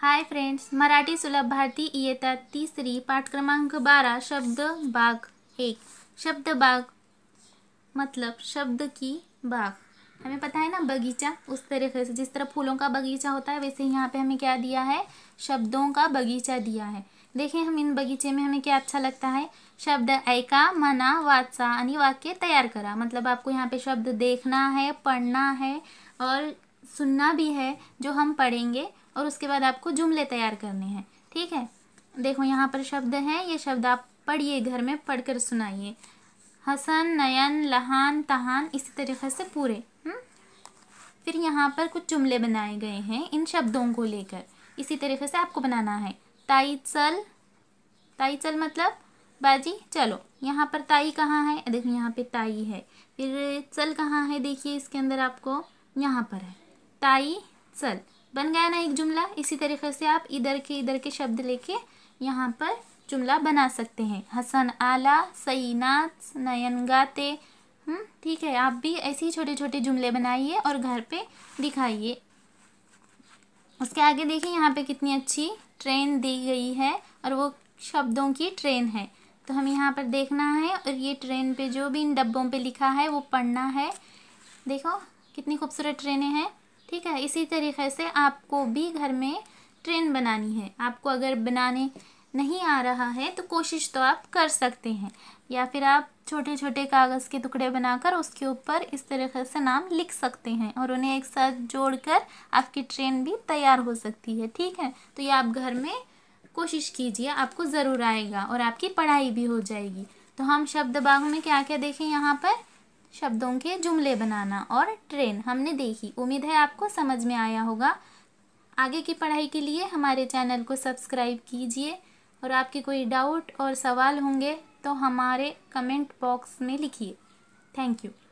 Hi friends Marathi सुलभ भारती इयत्ता तीसरी पाठ क्रमांक बारह शब्द बाग एक शब्द बाग मतलब शब्द की बाग हमें पता है ना बगीचा उस तरीके से जिस तरह फूलों का बगीचा होता है वैसे यहाँ पे हमें क्या दिया है शब्दों का बगीचा दिया है देखें हम इन बगीचे में हमें क्या अच्छा लगता है शब्द ऐका मना वाचा यानी वाक्य तैयार करा मतलब आपको यहाँ पे शब्द देखना है पढ़ना है और सुनना भी है जो हम पढ़ेंगे और उसके बाद आपको जुमले तैयार करने हैं ठीक है देखो यहाँ पर शब्द हैं ये शब्द आप पढ़िए घर में पढ़कर सुनाइए हसन नयन लहान तहान इसी तरीके से पूरे हम्म? फिर यहाँ पर कुछ जुमले बनाए गए हैं इन शब्दों को लेकर इसी तरीके से आपको बनाना है ताई चल ताई चल मतलब बाजी चलो यहाँ पर ताई कहाँ है देखो यहाँ पे ताई है फिर चल कहाँ है देखिए इसके अंदर आपको यहाँ पर है ताई चल बन गया ना एक जुमला इसी तरीके से आप इधर के इधर के शब्द लेके यहाँ पर जुमला बना सकते हैं हसन आला सईनाथ नयन गाते हम्म, ठीक है आप भी ऐसे ही छोटे छोटे जुमले बनाइए और घर पे दिखाइए उसके आगे देखिए यहाँ पे कितनी अच्छी ट्रेन दी गई है और वो शब्दों की ट्रेन है तो हम यहाँ पर देखना है और ये ट्रेन पे जो भी इन डब्बों पे लिखा है वो पढ़ना है देखो कितनी खूबसूरत ट्रेनें हैं ठीक है इसी तरीके से आपको भी घर में ट्रेन बनानी है आपको अगर बनाने नहीं आ रहा है तो कोशिश तो आप कर सकते हैं या फिर आप छोटे छोटे कागज़ के टुकड़े बनाकर उसके ऊपर इस तरीके से नाम लिख सकते हैं और उन्हें एक साथ जोड़कर आपकी ट्रेन भी तैयार हो सकती है ठीक है तो ये आप घर में कोशिश कीजिए आपको ज़रूर आएगा और आपकी पढ़ाई भी हो जाएगी तो हम शब्द बाग में क्या क्या देखें यहाँ पर शब्दों के जुमले बनाना और ट्रेन हमने देखी उम्मीद है आपको समझ में आया होगा आगे की पढ़ाई के लिए हमारे चैनल को सब्सक्राइब कीजिए और आपके कोई डाउट और सवाल होंगे तो हमारे कमेंट बॉक्स में लिखिए थैंक यू